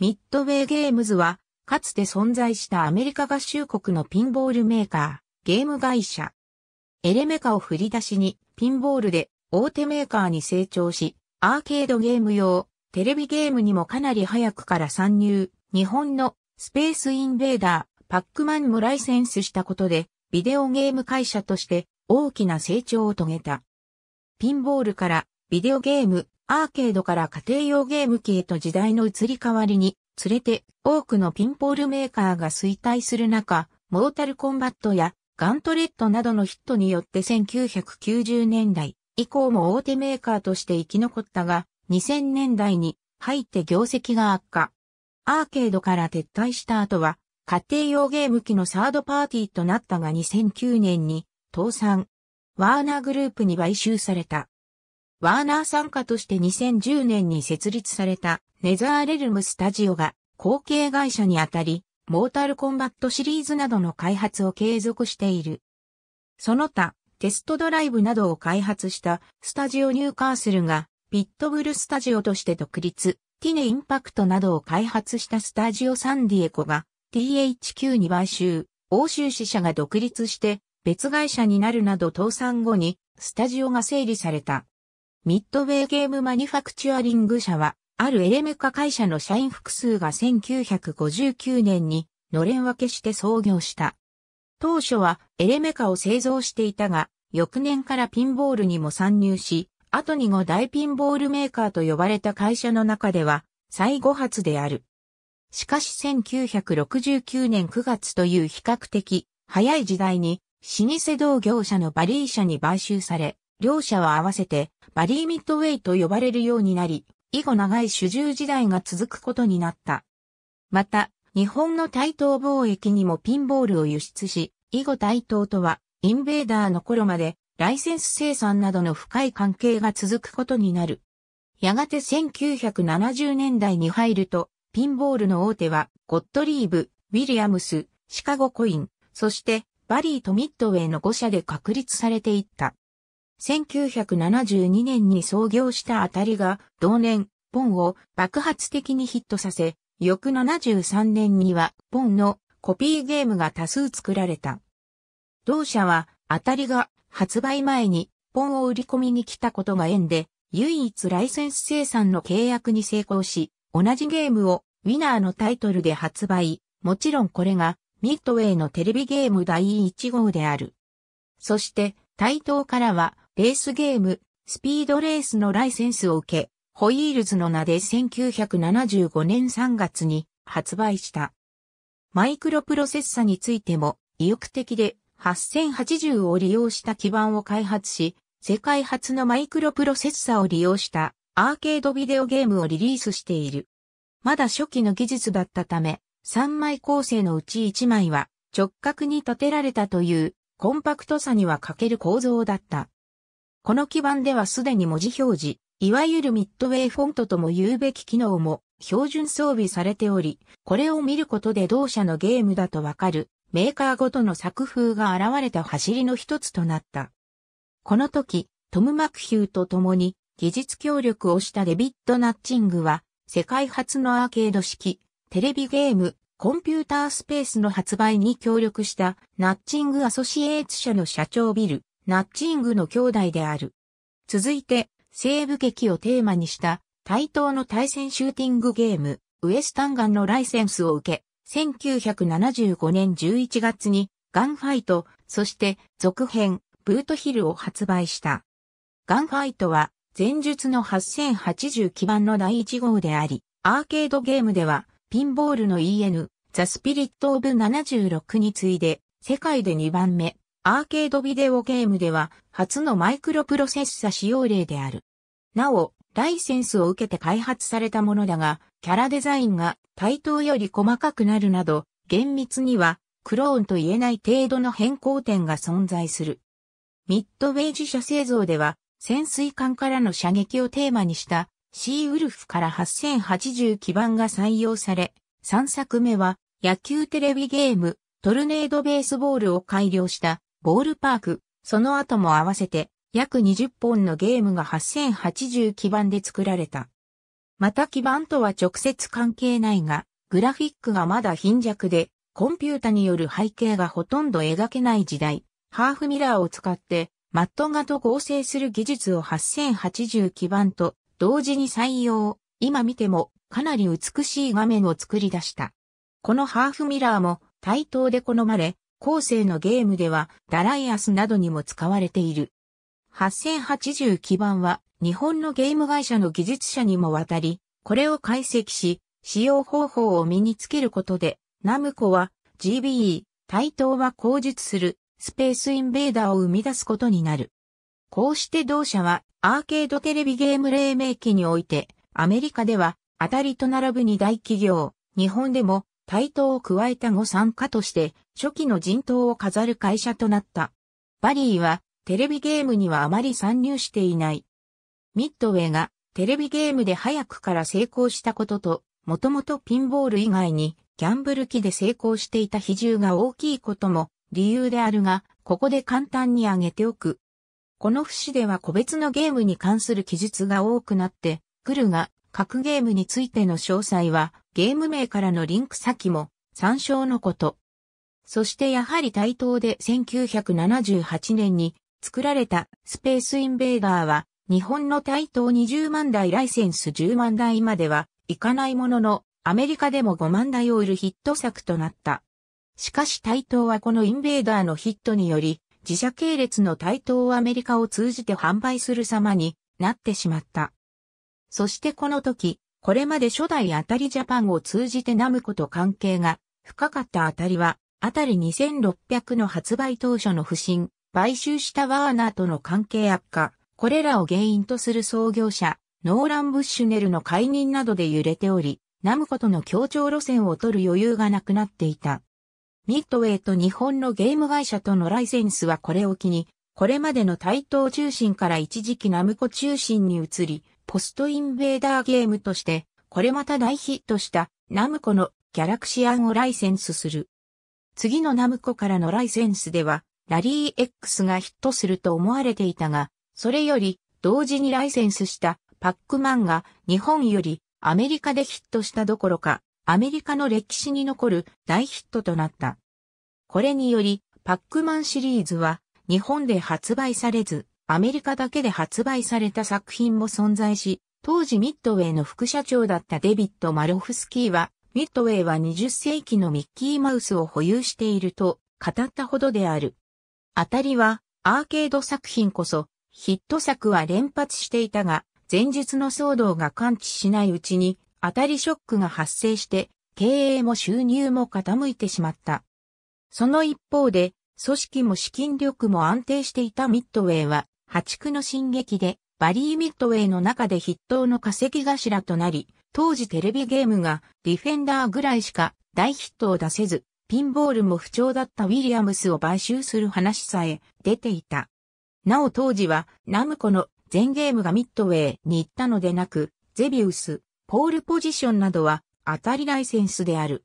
ミッドウェイゲームズは、かつて存在したアメリカ合衆国のピンボールメーカー、ゲーム会社。エレメカを振り出しに、ピンボールで大手メーカーに成長し、アーケードゲーム用、テレビゲームにもかなり早くから参入、日本のスペースインベーダー、パックマンもライセンスしたことで、ビデオゲーム会社として大きな成長を遂げた。ピンボールからビデオゲーム、アーケードから家庭用ゲーム機へと時代の移り変わりに、連れて多くのピンポールメーカーが衰退する中、モータルコンバットやガントレットなどのヒットによって1990年代以降も大手メーカーとして生き残ったが、2000年代に入って業績が悪化。アーケードから撤退した後は、家庭用ゲーム機のサードパーティーとなったが2009年に倒産。ワーナーグループに買収された。ワーナー参加として2010年に設立されたネザーレルムスタジオが後継会社にあたり、モータルコンバットシリーズなどの開発を継続している。その他、テストドライブなどを開発したスタジオニューカーセルがピットブルスタジオとして独立、ティネインパクトなどを開発したスタジオサンディエコが THQ に買収、欧州支社が独立して別会社になるなど倒産後にスタジオが整理された。ミッドウェイゲームマニファクチュアリング社は、あるエレメカ会社の社員複数が1959年に、のれん分けして創業した。当初はエレメカを製造していたが、翌年からピンボールにも参入し、後に後大ピンボールメーカーと呼ばれた会社の中では、最後発である。しかし1969年9月という比較的早い時代に、老舗同業者のバリー社に買収され、両者は合わせてバリーミッドウェイと呼ばれるようになり、以後長い主従時代が続くことになった。また、日本の対等貿易にもピンボールを輸出し、以後対等とは、インベーダーの頃まで、ライセンス生産などの深い関係が続くことになる。やがて1970年代に入ると、ピンボールの大手は、ゴッドリーブ、ウィリアムス、シカゴコイン、そして、バリーとミッドウェイの5社で確立されていった。1972年に創業したあたりが、同年、ポンを爆発的にヒットさせ、翌73年には、ポンのコピーゲームが多数作られた。同社は、あたりが発売前に、ポンを売り込みに来たことが縁で、唯一ライセンス生産の契約に成功し、同じゲームをウィナーのタイトルで発売。もちろんこれがミッドウェイのテレビゲーム第1号である。そして、台頭からはレースゲーム、スピードレースのライセンスを受け、ホイールズの名で1975年3月に発売した。マイクロプロセッサについても意欲的で8080を利用した基盤を開発し、世界初のマイクロプロセッサを利用したアーケードビデオゲームをリリースしている。まだ初期の技術だったため、3枚構成のうち1枚は直角に立てられたというコンパクトさには欠ける構造だった。この基盤ではすでに文字表示、いわゆるミッドウェイフォントとも言うべき機能も標準装備されており、これを見ることで同社のゲームだとわかるメーカーごとの作風が現れた走りの一つとなった。この時、トム・マクヒューと共に技術協力をしたデビッド・ナッチングは、世界初のアーケード式、テレビゲーム、コンピュータースペースの発売に協力したナッチングアソシエーツ社の社長ビル、ナッチングの兄弟である。続いて、西部劇をテーマにした対等の対戦シューティングゲーム、ウエスタンガンのライセンスを受け、1975年11月にガンファイト、そして続編、ブートヒルを発売した。ガンファイトは、前述の8080基盤の第1号であり、アーケードゲームでは、ピンボールの EN、ザ・スピリット・オブ・76に次いで、世界で2番目、アーケードビデオゲームでは初のマイクロプロセッサ使用例である。なお、ライセンスを受けて開発されたものだが、キャラデザインが対等より細かくなるなど、厳密にはクローンと言えない程度の変更点が存在する。ミッドウェイ自社製造では、潜水艦からの射撃をテーマにしたシーウルフから8080基盤が採用され、3作目は野球テレビゲームトルネードベースボールを改良したボールパーク、その後も合わせて約20本のゲームが8080基盤で作られた。また基盤とは直接関係ないが、グラフィックがまだ貧弱で、コンピュータによる背景がほとんど描けない時代、ハーフミラーを使ってマット画と合成する技術を8080基盤と同時に採用、今見てもかなり美しい画面を作り出した。このハーフミラーも対等で好まれ、後世のゲームではダライアスなどにも使われている。8080基盤は日本のゲーム会社の技術者にも渡り、これを解析し、使用方法を身につけることで、ナムコは GBE、対等は口述するスペースインベーダーを生み出すことになる。こうして同社はアーケードテレビゲーム黎明期において、アメリカでは当たりと並ぶ二大企業、日本でも台頭を加えたご参加として初期の人頭を飾る会社となった。バリーはテレビゲームにはあまり参入していない。ミッドウェイがテレビゲームで早くから成功したことと、もともとピンボール以外にギャンブル機で成功していた比重が大きいことも理由であるが、ここで簡単に挙げておく。この節では個別のゲームに関する記述が多くなってくるが、各ゲームについての詳細はゲーム名からのリンク先も参照のこと。そしてやはり対等で1978年に作られたスペースインベーダーは日本の対等20万台ライセンス10万台まではいかないもののアメリカでも5万台を売るヒット作となった。しかし対等はこのインベーダーのヒットにより自社系列の対等をアメリカを通じて販売する様になってしまった。そしてこの時、これまで初代アタリジャパンを通じてナムコと関係が深かったアタリは、アタリ2600の発売当初の不振、買収したワーナーとの関係悪化、これらを原因とする創業者、ノーラン・ブッシュネルの解任などで揺れており、ナムコとの協調路線を取る余裕がなくなっていた。ミッドウェイと日本のゲーム会社とのライセンスはこれを機に、これまでの対等中心から一時期ナムコ中心に移り、ポストインベーダーゲームとして、これまた大ヒットしたナムコのギャラクシアンをライセンスする。次のナムコからのライセンスでは、ラリー X がヒットすると思われていたが、それより同時にライセンスしたパックマンが日本よりアメリカでヒットしたどころか、アメリカの歴史に残る大ヒットとなった。これにより、パックマンシリーズは日本で発売されず、アメリカだけで発売された作品も存在し、当時ミッドウェイの副社長だったデビッド・マロフスキーは、ミッドウェイは20世紀のミッキーマウスを保有していると語ったほどである。当たりはアーケード作品こそヒット作は連発していたが、前述の騒動が感知しないうちに当たりショックが発生して経営も収入も傾いてしまった。その一方で組織も資金力も安定していたミッドウェイは破竹の進撃で、バリー・ミッドウェイの中で筆頭の稼ぎ頭となり、当時テレビゲームがディフェンダーぐらいしか大ヒットを出せず、ピンボールも不調だったウィリアムスを買収する話さえ出ていた。なお当時はナムコの全ゲームがミッドウェイに行ったのでなく、ゼビウス、ポールポジションなどは当たりライセンスである。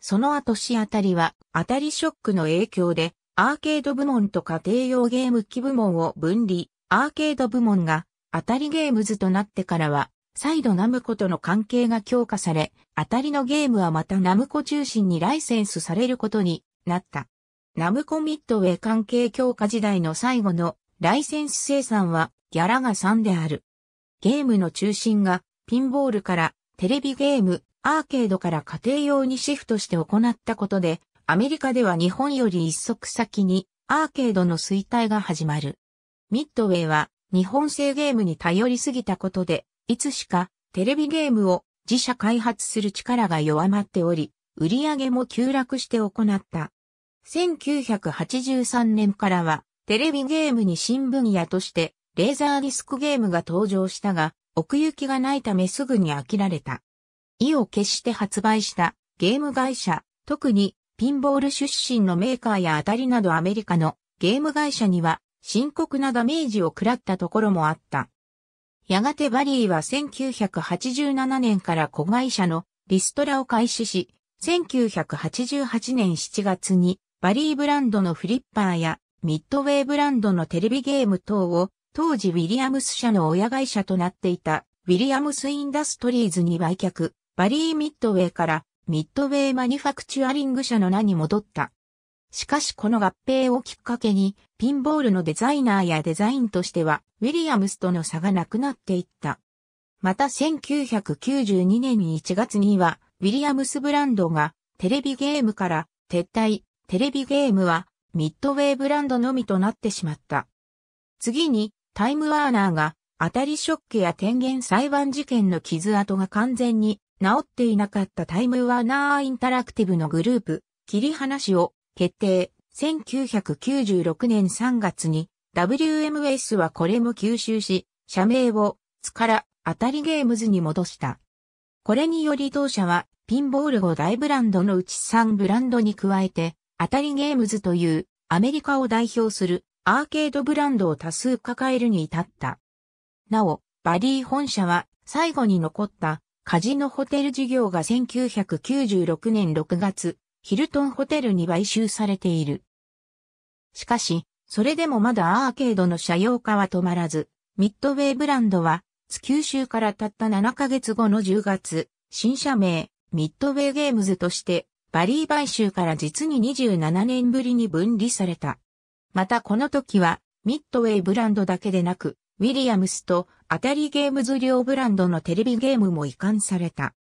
その後し当たりは当たりショックの影響でアーケード部門と家庭用ゲーム機部門を分離、アーケード部門が当たりゲームズとなってからは、再度ナムコとの関係が強化され、当たりのゲームはまたナムコ中心にライセンスされることになった。ナムコミッドウェイ関係強化時代の最後のライセンス生産はギャラが3である。ゲームの中心がピンボールからテレビゲーム、アーケードから家庭用にシフトして行ったことで、アメリカでは日本より一足先にアーケードの衰退が始まる。ミッドウェイは日本製ゲームに頼りすぎたことで、いつしかテレビゲームを自社開発する力が弱まっており、売り上げも急落して行った。1983年からはテレビゲームに新分野としてレーザーディスクゲームが登場したが、奥行きがないためすぐに飽きられた。意を決して発売したゲーム会社、特にピンボール出身のメーカーや当たりなどアメリカのゲーム会社には深刻なダメージを食らったところもあった。やがてバリーは1987年から子会社のリストラを開始し、1988年7月にバリーブランドのフリッパーやミッドウェイブランドのテレビゲーム等を当時ウィリアムス社の親会社となっていたウィリアムスインダストリーズに売却、バリーミッドウェイからミッドウェイマニファクチュアリング社の名に戻った。しかしこの合併をきっかけに、ピンボールのデザイナーやデザインとしては、ウィリアムスとの差がなくなっていった。また1992年1月には、ウィリアムスブランドがテレビゲームから撤退、テレビゲームはミッドウェイブランドのみとなってしまった。次に、タイムワーナーが当たりショックや天元裁判事件の傷跡が完全に治っていなかったタイムワーナーインタラクティブのグループ、切り離しを決定。1996年3月に WMS はこれも吸収し、社名をつから当たりゲームズに戻した。これにより当社はピンボールを大ブランドのうち3ブランドに加えて、当たりゲームズというアメリカを代表するアーケードブランドを多数抱えるに至った。なお、バリー本社は最後に残ったカジノホテル事業が1996年6月、ヒルトンホテルに買収されている。しかし、それでもまだアーケードの車用化は止まらず、ミッドウェイブランドは、九州からたった7ヶ月後の10月、新社名、ミッドウェイゲームズとして、バリー買収から実に27年ぶりに分離された。またこの時は、ミッドウェイブランドだけでなく、ウィリアムスと当たりゲームズ両ブランドのテレビゲームも移管された。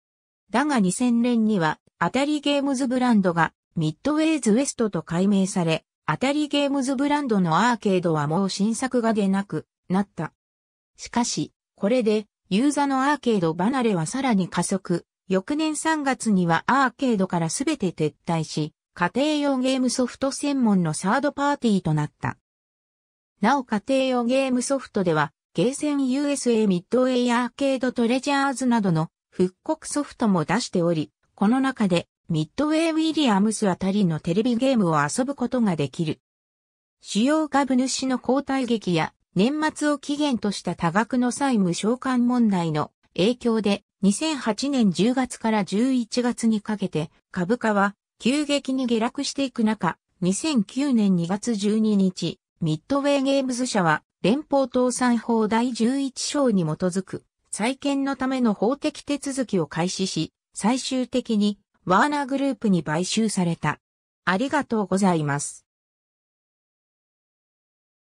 だが2000年には当たりゲームズブランドがミッドウェイズウエストと改名され、当たりゲームズブランドのアーケードはもう新作が出なくなった。しかし、これでユーザのアーケード離れはさらに加速。翌年3月にはアーケードからすべて撤退し、家庭用ゲームソフト専門のサードパーティーとなった。なお家庭用ゲームソフトでは、ゲーセン USA ミッドウェイアーケードトレジャーズなどの復刻ソフトも出しており、この中でミッドウェイウィリアムスあたりのテレビゲームを遊ぶことができる。主要株主の交代劇や年末を期限とした多額の債務償還問題の影響で2008年10月から11月にかけて株価は急激に下落していく中、2009年2月12日、ミッドウェーゲームズ社は、連邦倒産法第11章に基づく、再建のための法的手続きを開始し、最終的に、ワーナーグループに買収された。ありがとうございます。